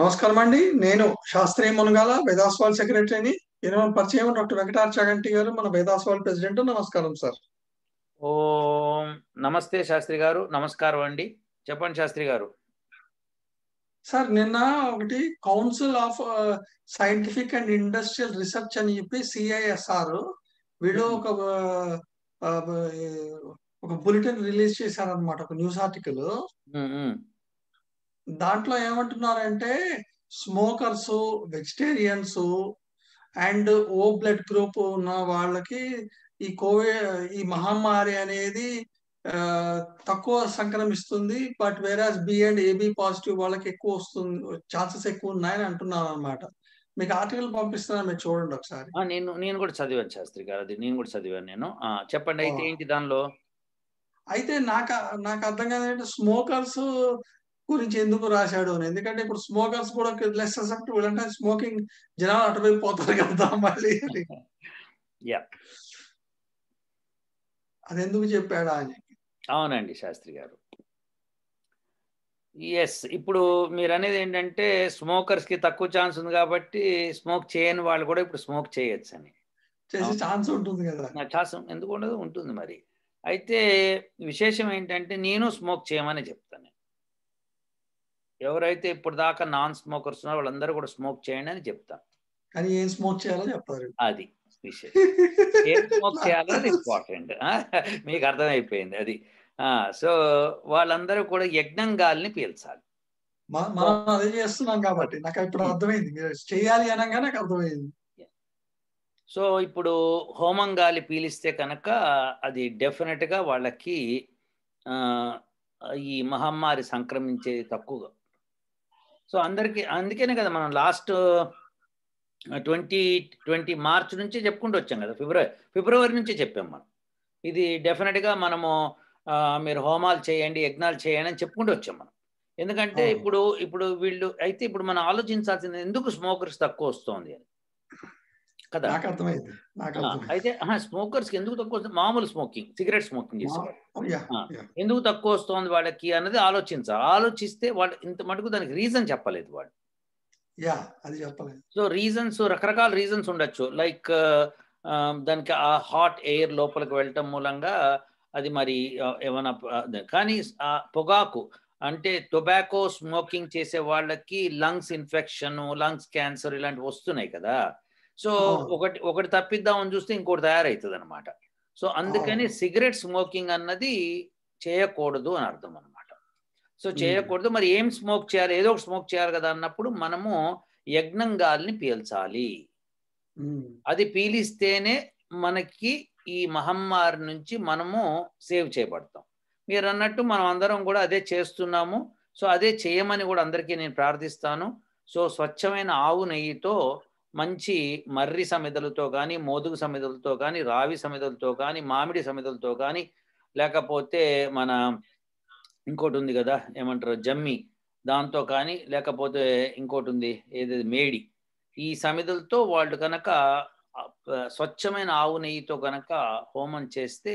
నమస్కారం అండి నేను శాస్త్రీయ మునగాల వేదాస్వాల్ సెక్రటరీని ఈయన పరిచయం డాక్టర్ వెంకటార్ చాగంటి గారు మన వేదాస్వాల్ ప్రెసిడెంట్ నమస్కారం సార్ ఓం నమస్తే శాస్త్రి గారు నమస్కారం అండి చెప్పండి శాస్త్రి గారు సార్ నిన్న ఒకటి council of scientific and industrial research అని చెప్పి సిఐఎస్ఆర్ వీడు ఒక ఒక బులెటిన్ రిలీజ్ చేశారనమాట ఒక న్యూస్ ఆర్టికల్ దాంట్లో ఏమంటున్నారంటే smokers vegetarians and O blood group ఉన్న వాళ్ళకి ఈ కోవిడ్ ఈ మహమ్మారి అనేది తక్కువ సంక్రమిస్తుంది but whereas B and AB positive వాళ్ళకి ఎక్కువ వస్తుంది ఛాన్సెస్ ఎక్కువ ఉన్నాయని అంటున్నారు అనమాట మీకు ఆర్టికల్ పంపిస్తున్నా మీరు చూడండి ఒకసారి నేను నేను కూడా చదివాను శాస్త్రి గారు అది నేను కూడా చదివాను నేను చెప్పండి అయితే ఏంటి దానిలో అయితే నాకు నాకు అర్థం కాదంటే స్మోకర్స్ గురించి ఎందుకు రాశాడు అని ఎందుకంటే ఇప్పుడు స్మోకర్స్ కూడా లెస్ అసెప్ట్ అంటే స్మోకింగ్ జనాలు అటువైపు పోతారు కదా మళ్ళీ అది ఎందుకు చెప్పాడా అని అవునండి శాస్త్రి గారు ఎస్ ఇప్పుడు మీరు అనేది ఏంటంటే స్మోకర్స్కి తక్కువ ఛాన్స్ ఉంది కాబట్టి స్మోక్ చేయని వాళ్ళు కూడా ఇప్పుడు స్మోక్ చేయొచ్చు అని ఛాన్స్ ఉంటుంది కదా ఛాన్స్ ఎందుకు ఉండదు ఉంటుంది మరి అయితే విశేషం ఏంటంటే నేను స్మోక్ చేయమని చెప్తాను ఎవరైతే ఇప్పుడు దాకా నాన్ స్మోకర్స్ ఉన్నారో వాళ్ళందరూ కూడా స్మోక్ చేయండి అని చెప్తాను కానీ ఏం స్మోక్ చేయాలో చెప్తారు అది ఏం స్మోక్ చేయాలో ఇంపార్టెంట్ మీకు అర్థమైపోయింది అది సో వాళ్ళందరూ కూడా యజ్ఞం గాలిని పీల్చాలి మనం అదే చేస్తున్నాం కాబట్టి నాకు ఇప్పుడు అర్థమైంది చేయాలి అనగా నాకు అర్థమైంది సో ఇప్పుడు హోమం గాలి పీలిస్తే కనుక అది డెఫినెట్ గా వాళ్ళకి ఈ మహమ్మారి సంక్రమించేది తక్కువగా సో అందరికీ అందుకేనే కదా మనం లాస్ట్ ట్వంటీ ట్వంటీ మార్చ్ నుంచి చెప్పుకుంటూ వచ్చాం కదా ఫిబ్రవరి ఫిబ్రవరి నుంచి చెప్పాం మనం ఇది డెఫినెట్గా మనము మీరు హోమాలు చేయండి యజ్ఞాలు చేయండి అని చెప్పుకుంటూ వచ్చాం మనం ఎందుకంటే ఇప్పుడు ఇప్పుడు వీళ్ళు అయితే ఇప్పుడు మనం ఆలోచించాల్సింది ఎందుకు స్మోకర్స్ తక్కువ వస్తుంది అని కదా నాకు అర్థమైంది నాకు అయితే స్మోకర్స్ ఎందుకు తక్కువ మామూలు స్మోకింగ్ సిగరెట్ స్మోకింగ్ ఎందుకు తక్కువ వస్తుంది వాళ్ళకి అన్నది ఆలోచించాలి ఆలోచిస్తే వాళ్ళు ఇంత మటుకు దానికి రీజన్ చెప్పలేదు వాడు యా అది సో రీజన్స్ రకరకాల రీజన్స్ ఉండొచ్చు లైక్ దానికి ఆ హాట్ ఎయిర్ లోపలికి వెళ్ళటం మూలంగా అది మరి ఏమైనా కానీ పొగాకు అంటే టొబాకో స్మోకింగ్ చేసే వాళ్ళకి లంగ్స్ ఇన్ఫెక్షన్ లంగ్స్ క్యాన్సర్ ఇలాంటివి వస్తున్నాయి కదా సో ఒకటి ఒకటి తప్పిద్దామని చూస్తే ఇంకోటి తయారవుతుంది అనమాట సో అందుకని సిగరెట్ స్మోకింగ్ అన్నది చేయకూడదు అని అర్థం అనమాట సో చేయకూడదు మరి ఏం స్మోక్ చేయాలి ఏదో ఒక స్మోక్ చేయాలి కదా అన్నప్పుడు మనము యజ్ఞం గాలిని పీల్చాలి అది పీలిస్తేనే మనకి ఈ మహమ్మారి నుంచి మనము సేవ్ చేయబడతాం మీరు అన్నట్టు మనం అందరం కూడా అదే చేస్తున్నాము సో అదే చేయమని కూడా అందరికీ నేను ప్రార్థిస్తాను సో స్వచ్ఛమైన ఆవు నెయ్యితో మంచి మర్రి సమిదలతో కానీ మోదుగు సమిదలతో కానీ రావి సమిదలతో కానీ మామిడి సమిదలతో కానీ లేకపోతే మన ఇంకోటి ఉంది కదా ఏమంటారు జమ్మి దాంతో కానీ లేకపోతే ఇంకోటి ఉంది ఏది మేడి ఈ సమిదలతో వాళ్ళు కనుక స్వచ్ఛమైన ఆవు నెయ్యితో కనుక హోమం చేస్తే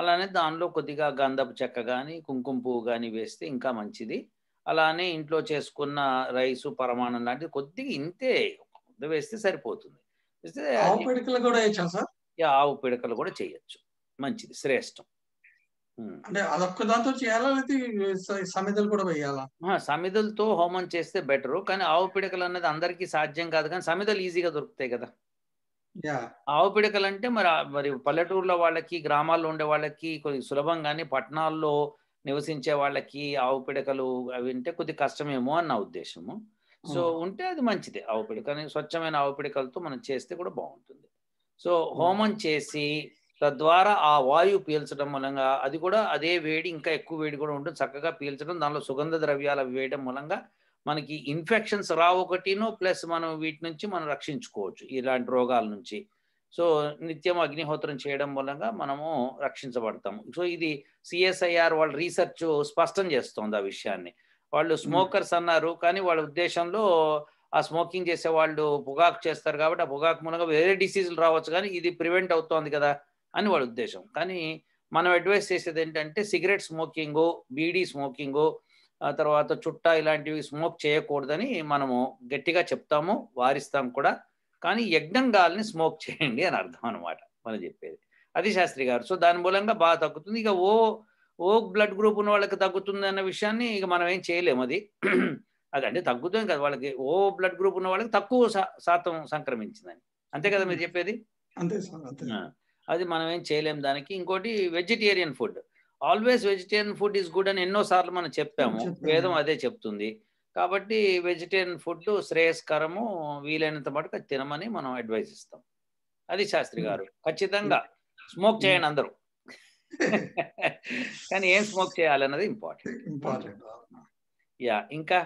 అలానే దానిలో కొద్దిగా గంధపు చెక్క కానీ కుంకుమ పువ్వు కానీ వేస్తే ఇంకా మంచిది అలానే ఇంట్లో చేసుకున్న రైసు పరమాణం లాంటిది కొద్దిగా ఇంతే నువ్వు వేస్తే సరిపోతుంది ఆవు పిడకలు కూడా చేయొచ్చు మంచిది శ్రేష్టం అంటే అదొక్క దాంతో సమిధలు కూడా వేయాలా సమిధలతో హోమం చేస్తే బెటరు కానీ ఆవు పిడకలు అనేది అందరికీ సాధ్యం కాదు కానీ సమిధలు ఈజీగా దొరుకుతాయి కదా ఆవు పిడకలు అంటే మరి మరి పల్లెటూరులో వాళ్ళకి గ్రామాల్లో ఉండే వాళ్ళకి కొద్ది సులభంగానే పట్టణాల్లో నివసించే వాళ్ళకి ఆవు పిడకలు అవి అంటే కొద్ది కష్టమేమో అని నా ఉద్దేశము సో ఉంటే అది మంచిది ఆవుపిడి కానీ స్వచ్ఛమైన ఆవుపిడికలతో మనం చేస్తే కూడా బాగుంటుంది సో హోమం చేసి తద్వారా ఆ వాయువు పీల్చడం మూలంగా అది కూడా అదే వేడి ఇంకా ఎక్కువ వేడి కూడా ఉంటుంది చక్కగా పీల్చడం దానిలో సుగంధ ద్రవ్యాలు అవి వేయడం మూలంగా మనకి ఇన్ఫెక్షన్స్ రావు ఒకటినో ప్లస్ మనం వీటి నుంచి మనం రక్షించుకోవచ్చు ఇలాంటి రోగాల నుంచి సో నిత్యం అగ్నిహోత్రం చేయడం మూలంగా మనము రక్షించబడతాము సో ఇది సిఎస్ఐఆర్ వాళ్ళ రీసెర్చ్ స్పష్టం చేస్తుంది ఆ విషయాన్ని వాళ్ళు స్మోకర్స్ అన్నారు కానీ వాళ్ళ ఉద్దేశంలో ఆ స్మోకింగ్ చేసే వాళ్ళు పొగాకు చేస్తారు కాబట్టి ఆ పొగాకు మూలంగా వేరే డిసీజులు రావచ్చు కానీ ఇది ప్రివెంట్ అవుతోంది కదా అని వాళ్ళ ఉద్దేశం కానీ మనం అడ్వైస్ చేసేది ఏంటంటే సిగరెట్ స్మోకింగు బీడీ స్మోకింగు తర్వాత చుట్ట ఇలాంటివి స్మోక్ చేయకూడదని మనము గట్టిగా చెప్తాము వారిస్తాం కూడా కానీ యజ్ఞంగాల్ని స్మోక్ చేయండి అని అర్థం అనమాట మనం చెప్పేది అది శాస్త్రి గారు సో దాని మూలంగా బాగా తగ్గుతుంది ఇక ఓ ఓ బ్లడ్ గ్రూప్ ఉన్న వాళ్ళకి తగ్గుతుంది అన్న విషయాన్ని ఇక మనం ఏం చేయలేము అది అదంటే తగ్గుతుంది కదా వాళ్ళకి ఓ బ్లడ్ గ్రూప్ ఉన్న వాళ్ళకి తక్కువ శాతం సంక్రమించిందని అంతే కదా మీరు చెప్పేది అంతే అది మనం ఏం చేయలేము దానికి ఇంకోటి vegetarian food always vegetarian food is good అని ఎన్నో సార్లు మనం చెప్పాము వేదం అదే చెప్తుంది కాబట్టి వెజిటేరియన్ ఫుడ్ శ్రేయస్కరము వీలైనంత మటుకు తినమని మనం అడ్వైజ్ ఇస్తాం అది శాస్త్రి గారు ఖచ్చితంగా స్మోక్ చేయండి అందరూ కానీ ఏం స్మోక్ చేయాలన్నది ఇంపార్టెంట్ ఇంపార్టెంట్ యా ఇంకా